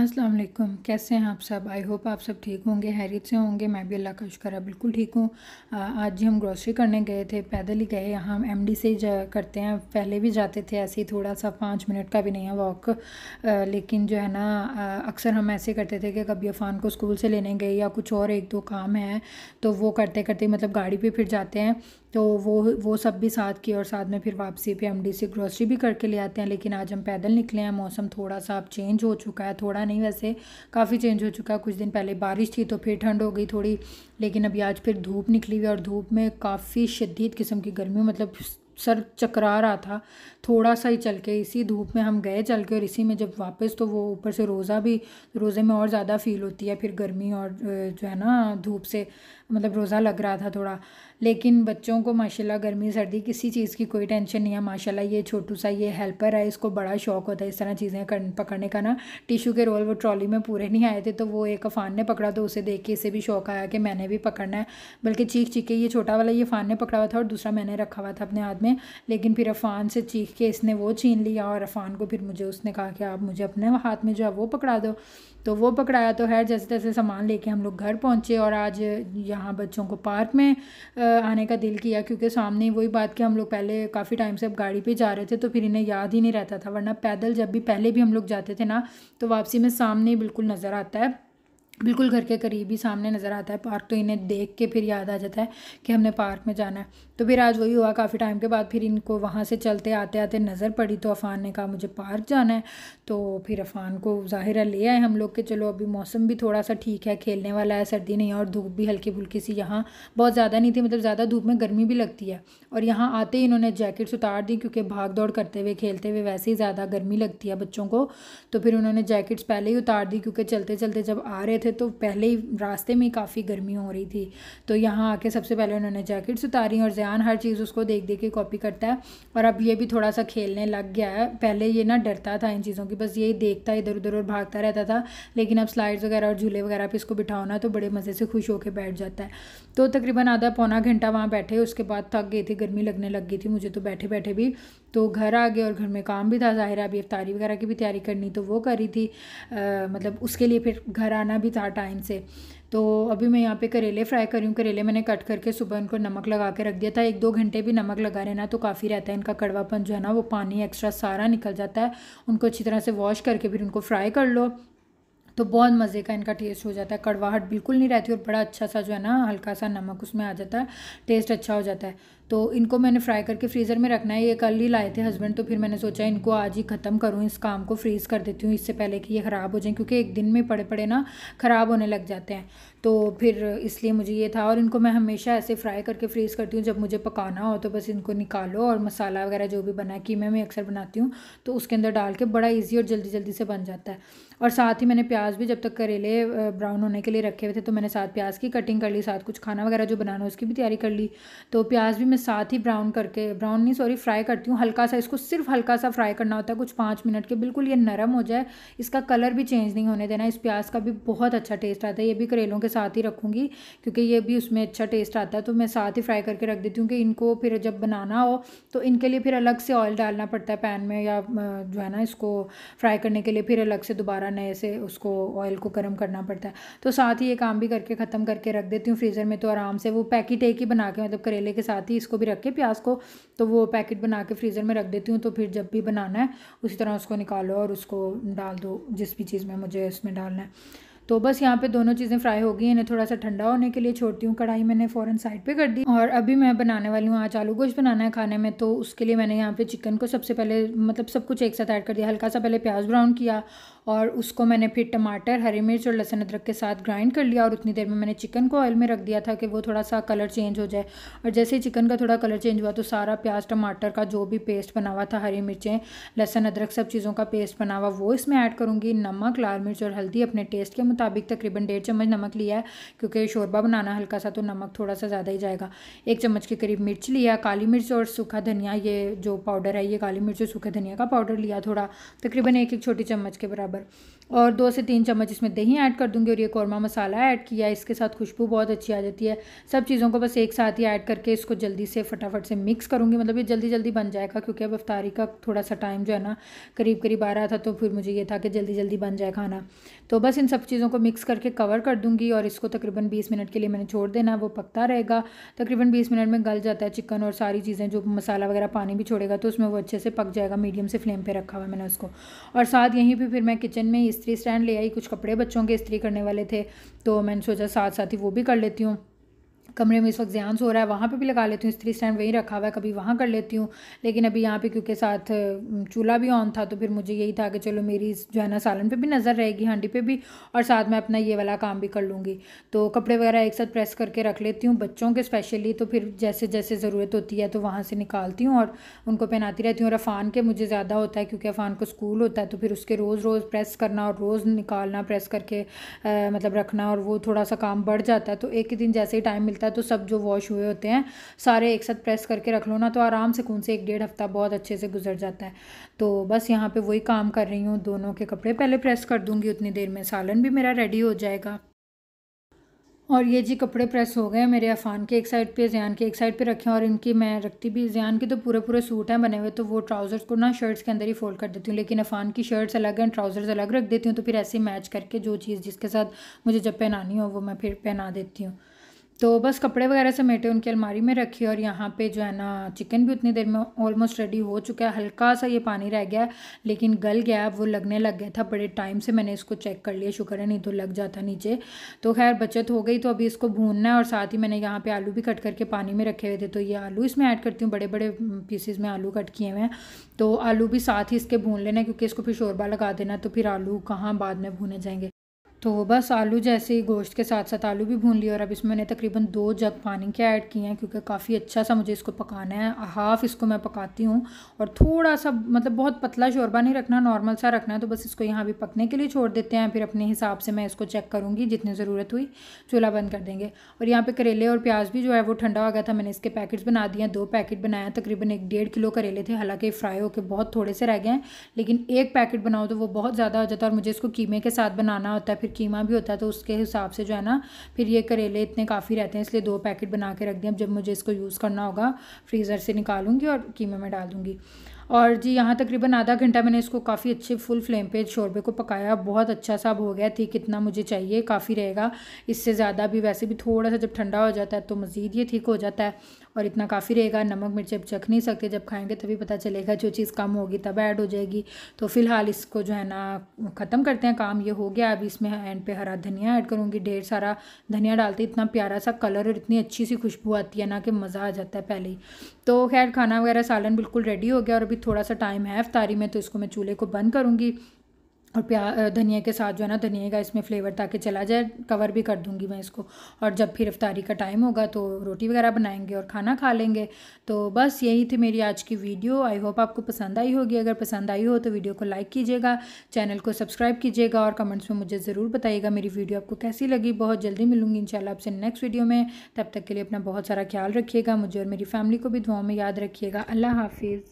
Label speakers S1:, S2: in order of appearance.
S1: अस्सलाम वालेकुम कैसे हैं आप सब आई होप आप सब ठीक होंगे हैरियत से होंगे मैं भी अल्लाह का शुक्र है बिल्कुल ठीक हूँ आज ही हम ग्रॉसरी करने गए थे पैदल ही गए हम एमडी से जा करते हैं पहले भी जाते थे ऐसे ही थोड़ा सा पाँच मिनट का भी नहीं है वॉक लेकिन जो है ना अक्सर हम ऐसे करते थे कि कभी अफान को स्कूल से लेने गए या कुछ और एक दो काम है तो वो करते करते मतलब गाड़ी पर फिर जाते हैं तो वो वो सब भी साथ किए और साथ में फिर वापसी पे एमडी से ग्रोसरी भी करके ले आते हैं लेकिन आज हम पैदल निकले हैं मौसम थोड़ा सा अब चेंज हो चुका है थोड़ा नहीं वैसे काफ़ी चेंज हो चुका है कुछ दिन पहले बारिश थी तो फिर ठंड हो गई थोड़ी लेकिन अभी आज फिर धूप निकली हुई और धूप में काफ़ी शदीद किस्म की गर्मी मतलब सर चकरा रहा था थोड़ा सा ही चल के इसी धूप में हम गए चल के और इसी में जब वापस तो वो ऊपर से रोज़ा भी रोज़े में और ज़्यादा फील होती है फिर गर्मी और जो है ना धूप से मतलब रोज़ा लग रहा था थोड़ा लेकिन बच्चों को माशाल्लाह गर्मी सर्दी किसी चीज़ की कोई टेंशन नहीं है माशाल्लाह ये छोटू सा ये हेल्पर है इसको बड़ा शौक होता है इस तरह चीज़ें पकड़ने का ना टिशू के रोल वो ट्रॉली में पूरे नहीं आए थे तो वो एक अफ़ान ने पकड़ा तो उसे देख के इसे भी शौक आया कि मैंने भी पकड़ना है बल्कि चीख चीख के ये छोटा वाला ये फ़ान ने पकड़ा हुआ था और दूसरा मैंने रखा हुआ था अपने हाथ में लेकिन फिर अफ़ान से चीख के इसने वो छीन लिया और अफ़ान को फिर मुझे उसने कहा कि आप मुझे अपने हाथ में जो है वो पकड़ा दो तो वो पकड़ाया तो है जैसे तैसे सामान लेके हम लोग घर पहुँचे और आज यहाँ बच्चों को पार्क में आने का दिल किया क्योंकि सामने वही बात कि हम लोग पहले काफ़ी टाइम से अब गाड़ी पे जा रहे थे तो फिर इन्हें याद ही नहीं रहता था वरना पैदल जब भी पहले भी हम लोग जाते थे ना तो वापसी में सामने बिल्कुल नज़र आता है बिल्कुल घर के करीब ही सामने नज़र आता है पार्क तो इन्हें देख के फिर याद आ जाता है कि हमने पार्क में जाना है तो फिर आज वही हुआ काफ़ी टाइम के बाद फिर इनको वहाँ से चलते आते आते नज़र पड़ी तो अफ़ान ने कहा मुझे पार्क जाना है तो फिर अफ़ान को ज़ाहिर है ले आए हम लोग के चलो अभी मौसम भी थोड़ा सा ठीक है खेलने वाला है सर्दी नहीं और धूप भी हल्की फुल्की सी यहाँ बहुत ज़्यादा नहीं थी मतलब ज़्यादा धूप में गर्मी भी लगती है और यहाँ आते ही इन्होंने जैकेट्स उतार दी क्योंकि भाग दौड़ करते हुए खेलते हुए वैसे ही ज़्यादा गर्मी लगती है बच्चों को तो फिर उन्होंने जैकेट्स पहले ही उतार दी क्योंकि चलते चलते जब आ रहे थे थे तो पहले ही रास्ते में काफ़ी गर्मी हो रही थी तो यहाँ आके सबसे पहले उन्होंने जैकेट्स उतारी और जयान हर चीज़ उसको देख देख के कॉपी करता है और अब ये भी थोड़ा सा खेलने लग गया है पहले ये ना डरता था इन चीज़ों की बस यही देखता इधर उधर और भागता रहता था लेकिन अब स्लाइड्स वगैरह और झूले वगैरह पर इसको बिठाओ ना तो बड़े मज़े से खुश होकर बैठ जाता है तो तकरीबन आधा पौना घंटा वहाँ बैठे उसके बाद थक गए थे गर्मी लगने लग गई थी मुझे तो बैठे बैठे भी तो घर आ गए और घर में काम भी था ज़ाहिर अभी अफ्तारी वगैरह की भी तैयारी करनी तो वो करी थी आ, मतलब उसके लिए फिर घर आना भी था चार टाइम से तो अभी मैं यहाँ पे करेले फ्राई कर रही हूँ करेले मैंने कट करके सुबह उनको नमक लगा के रख दिया था एक दो घंटे भी नमक लगा रहना तो काफ़ी रहता है इनका कड़वापन जो है ना वो पानी एक्स्ट्रा सारा निकल जाता है उनको अच्छी तरह से वॉश करके फिर उनको फ्राई कर लो तो बहुत मज़े का इनका टेस्ट हो जाता है कड़वाहट बिल्कुल नहीं रहती और बड़ा अच्छा सा जो है ना हल्का सा नमक उसमें आ जाता है टेस्ट अच्छा हो जाता है तो इनको मैंने फ्राई करके फ्रीज़र में रखना है ये कल ही लाए थे हस्बैंड तो फिर मैंने सोचा इनको आज ही ख़त्म करूँ इस काम को फ्रीज़ कर देती हूँ इससे पहले कि ये ख़राब हो जाए क्योंकि एक दिन में पड़े पड़े ना ख़राब होने लग जाते हैं तो फिर इसलिए मुझे ये था और इनको मैं हमेशा ऐसे फ्राई करके फ्रीज़ करती हूँ जब मुझे पकाना हो तो बस इनको निकालो और मसाला वगैरह जो भी बना कीमे मैं अक्सर बनाती हूँ तो उसके अंदर डाल के बड़ा ईजी और जल्दी जल्दी से बन जाता है और साथ ही मैंने प्याज भी जब तक करेले ब्राउन होने के लिए रखे हुए थे तो मैंने साथ प्याज की कटिंग कर ली साथ कुछ खाना वगैरह जो बनाना उसकी भी तैयारी कर ली तो प्याज भी मैं साथ ही ब्राउन करके ब्राउन नहीं सॉरी फ्राई करती हूँ हल्का सा इसको सिर्फ हल्का सा फ्राई करना होता है कुछ पाँच मिनट के बिल्कुल ये नरम हो जाए इसका कलर भी चेंज नहीं होने देना इस प्याज का भी बहुत अच्छा टेस्ट आता है ये भी करेलों के साथ ही रखूँगी क्योंकि ये भी उसमें अच्छा टेस्ट आता है तो मैं साथ ही फ्राई करके रख देती हूँ कि इनको फिर जब बनाना हो तो इनके लिए फिर अलग से ऑयल डालना पड़ता है पैन में या जो है ना इसको फ्राई करने के लिए फिर अलग से दोबारा नए से उसको ऑयल को गर्म करना पड़ता है तो साथ ही ये काम भी करके ख़त्म करके रख देती हूँ फ्रीज़र में तो आराम से वो पैकेट एक ही बना के मतलब करेले के साथ ही इसको भी रख के प्याज को तो वो पैकेट बना के फ्रीज़र में रख देती हूँ तो फिर जब भी बनाना है उसी तरह उसको निकालो और उसको डाल दो जिस भी चीज़ में मुझे इसमें डालना है तो बस यहाँ पे दोनों चीज़ें फ्राई हो गई इन्हें थोड़ा सा ठंडा होने के लिए छोड़ती हूँ कढ़ाई मैंने फ़ौरन साइड पे कर दी और अभी मैं बनाने वाली हूँ आज आलू गोश्त बनाना है खाने में तो उसके लिए मैंने यहाँ पे चिकन को सबसे पहले मतलब सब कुछ एक साथ ऐड कर दिया हल्का सा पहले प्याज ब्राउन किया और उसको मैंने फिर टमाटर हरी मिर्च और लहसुन अदरक के साथ ग्राइंड कर लिया और उतनी देर में मैंने चिकन को ऑयल में रख दिया था कि वो थोड़ा सा कलर चेंज हो जाए और जैसे ही चिकन का थोड़ा कलर चेंज हुआ तो सारा प्याज टमाटर का जो भी पेस्ट बना हुआ था हरी मिर्चें लहसुन अदरक सब चीज़ों का पेस्ट बना हुआ वो इसमें ऐड करूँगी नमक लाल मिर्च और हल्दी अपने टेस्ट के मुताबिक तकरीबन डेढ़ चम्मच नमक लिया है क्योंकि शोरबा बनाना हल्का सा तो नमक थोड़ा सा ज़्यादा ही जाएगा एक चम्मच के करीब मिर्च लिया काली मिर्च और सूखा धनिया ये जो पाउडर है ये काली मिर्च और सूखा धनिया का पाउडर लिया थोड़ा तकरीबन एक एक छोटी चम्मच के बराबर बराबर और दो से तीन चम्मच इसमें दही ऐड कर दूंगी और ये कौरमा मसाला ऐड किया है इसके साथ खुशबू बहुत अच्छी आ जाती है सब चीज़ों को बस एक साथ ही ऐड करके इसको जल्दी से फटाफट से मिक्स करूँगी मतलब ये जल्दी जल्दी बन जाएगा क्योंकि अब अफ्तारी का थोड़ा सा टाइम जो है ना करीब करीब आ रहा था तो फिर मुझे ये था कि जल्दी जल्दी बन जाए खाना तो बस इन सब चीज़ों को मिक्स करके कवर कर दूँगी और इसको तकरीबन बीस मिनट के लिए मैंने छोड़ देना वो पकता रहेगा तकरीबन बीस मिनट में गल जाता है चिकन और सारी चीज़ें जो मसाला वगैरह पानी भी छोड़ेगा तो उसमें वो अच्छे से पक जाएगा मीडियम से फ्लेम पर रखा हुआ मैंने उसको और साथ यहीं पर फिर मैं किचन में स्त्री स्टैंड ले आई कुछ कपड़े बच्चों के इस्त्री करने वाले थे तो मैंने सोचा साथ साथ ही वो भी कर लेती हूँ कमरे में इस वक्त ध्यान सो रहा है वहाँ पे भी लगा लेती हूँ स्त्री स्टैंड वहीं रखा हुआ है कभी वहाँ कर लेती हूँ लेकिन अभी यहाँ पे क्योंकि साथ चूल्हा भी ऑन था तो फिर मुझे यही था कि चलो मेरी जो है ना सालन पे भी नज़र रहेगी हांडी पे भी और साथ में अपना ये वाला काम भी कर लूँगी तो कपड़े वगैरह एक साथ प्रेस करके रख लेती हूँ बच्चों के स्पेशली तो फिर जैसे जैसे ज़रूरत होती है तो वहाँ से निकालती हूँ और उनको पहनाती रहती हूँ और अफ़ान के मुझे ज़्यादा होता है क्योंकि अफ़ान को स्कूल होता है तो फिर उसके रोज़ रोज़ प्रेस करना और रोज़ निकालना प्रेस करके मतलब रखना और वो थोड़ा सा काम बढ़ जाता है तो एक ही दिन जैसे ही टाइम मिलता लगता है तो सब जो वॉश हुए होते हैं सारे एक साथ प्रेस करके रख लो ना तो आराम से कौन से एक डेढ़ हफ्ता बहुत अच्छे से गुजर जाता है तो बस यहाँ पे वही काम कर रही हूँ दोनों के कपड़े पहले प्रेस कर दूँगी उतनी देर में सालन भी मेरा रेडी हो जाएगा और ये जी कपड़े प्रेस हो गए मेरे अफ़ान के एक साइड पे जैन के एक साइड पे रखे और इनकी मैं रखती भी जैन के तो पूरे पूरे सूट हैं बने हुए तो वो ट्राउज़र्स को ना शर्ट्स के अंदर ही फोल्ड कर देती हूँ लेकिन अफ़ान की शर्ट्स अलग हैं ट्राउज़र्स अलग रख देती हूँ तो फिर ऐसे मैच करके जो चीज़ जिसके साथ मुझे जब पहनानी हो वो मैं फिर पहना देती हूँ तो बस कपड़े वगैरह समेटे उनकी अलमारी में रखी और यहाँ पे जो है ना चिकन भी उतनी देर में ऑलमोस्ट रेडी हो चुका है हल्का सा ये पानी रह गया लेकिन गल गया वो लगने लग गया था बड़े टाइम से मैंने इसको चेक कर लिया शुक्र है नहीं तो लग जाता नीचे तो खैर बचत हो गई तो अभी इसको भूनना है और साथ ही मैंने यहाँ पर आलू भी कट करके पानी में रखे हुए थे तो ये आलू इसमें ऐड करती हूँ बड़े बड़े पीसेज में आलू कट किए हुए हैं तो आलू भी साथ ही इसके भून लेना क्योंकि इसको फिर शोरबा लगा देना तो फिर आलू कहाँ बाद में भूने जाएंगे तो बस आलू जैसे ही गोश्त के साथ साथ आलू भी भून लिए और अब इसमें मैंने तकरीबन दो जग पानी के ऐड किए हैं क्योंकि काफ़ी अच्छा सा मुझे इसको पकाना है हाफ़ इसको मैं पकाती हूँ और थोड़ा सा मतलब बहुत पतला शोरबा नहीं रखना नॉर्मल सा रखना है तो बस इसको यहाँ भी पकने के लिए छोड़ देते हैं फिर अपने हिसाब से मैं इसको चेक करूँगी जितनी ज़रूरत हुई चूल्हा बंद कर देंगे और यहाँ पर करेले और प्याज भी जो है वो ठंडा हो गया था मैंने इसके पैकेट्स बना दिए दो पैकेट बनाया तकरीबन एक डेढ़ किलो करेले थे हालाँकि फ्राई होकर बहुत थोड़े से रह गए हैं लेकिन एक पैकेट बनाओ तो वो बहुत ज़्यादा हो जाता है और मुझे इसको कीमे के साथ बनाना होता है फिर कीमा भी होता है तो उसके हिसाब से जो है ना फिर ये करेले इतने काफ़ी रहते हैं इसलिए दो पैकेट बना के रख दें अब जब मुझे इसको यूज़ करना होगा फ्रीज़र से निकालूंगी और कीमे में डाल दूँगी और जी यहाँ तकरीबन आधा घंटा मैंने इसको काफ़ी अच्छे फुल फ्लेम पे शोरबे को पकाया बहुत अच्छा सा हो गया थी कितना मुझे चाहिए काफ़ी रहेगा इससे ज़्यादा भी वैसे भी थोड़ा सा जब ठंडा हो जाता है तो मज़ीद ये ठीक हो जाता है और इतना काफ़ी रहेगा नमक मिर्च अब चख नहीं सकते जब खाएंगे तभी पता चलेगा जो चीज़ कम होगी तब ऐड हो जाएगी तो फ़िलहाल इसको जो है ना ख़त्म करते हैं काम ये हो गया अभी इसमें एंड पे हरा धनिया ऐड करूँगी ढेर सारा धनिया डालते इतना प्यारा सा कलर और इतनी अच्छी सी खुशबू आती है ना कि मज़ा आ जाता है पहले ही तो खैर खाना वगैरह सालन बिल्कुल रेडी हो गया और अभी थोड़ा सा टाइम है अफ्तारी में तो इसको मैं चूल्हे को बंद करूँगी और प्या धनिया के साथ जो है ना धनिया का इसमें फ्लेवर ताकि चला जाए कवर भी कर दूंगी मैं इसको और जब फिर अफ्तारी का टाइम होगा तो रोटी वगैरह बनाएंगे और खाना खा लेंगे तो बस यही थी मेरी आज की वीडियो आई होप आपको पसंद आई होगी अगर पसंद आई हो तो वीडियो को लाइक कीजिएगा चैनल को सब्सक्राइब कीजिएगा और कमेंट्स में मुझे ज़रूर बताइएगा मेरी वीडियो आपको कैसी लगी बहुत जल्दी मिलूंगी इन आपसे नेक्स्ट वीडियो में तब तक के लिए अपना बहुत सारा ख्याल रखिएगा मुझे और मेरी फैमिली को भी दुआ में याद रखिएगा अल्लाह हाफिज़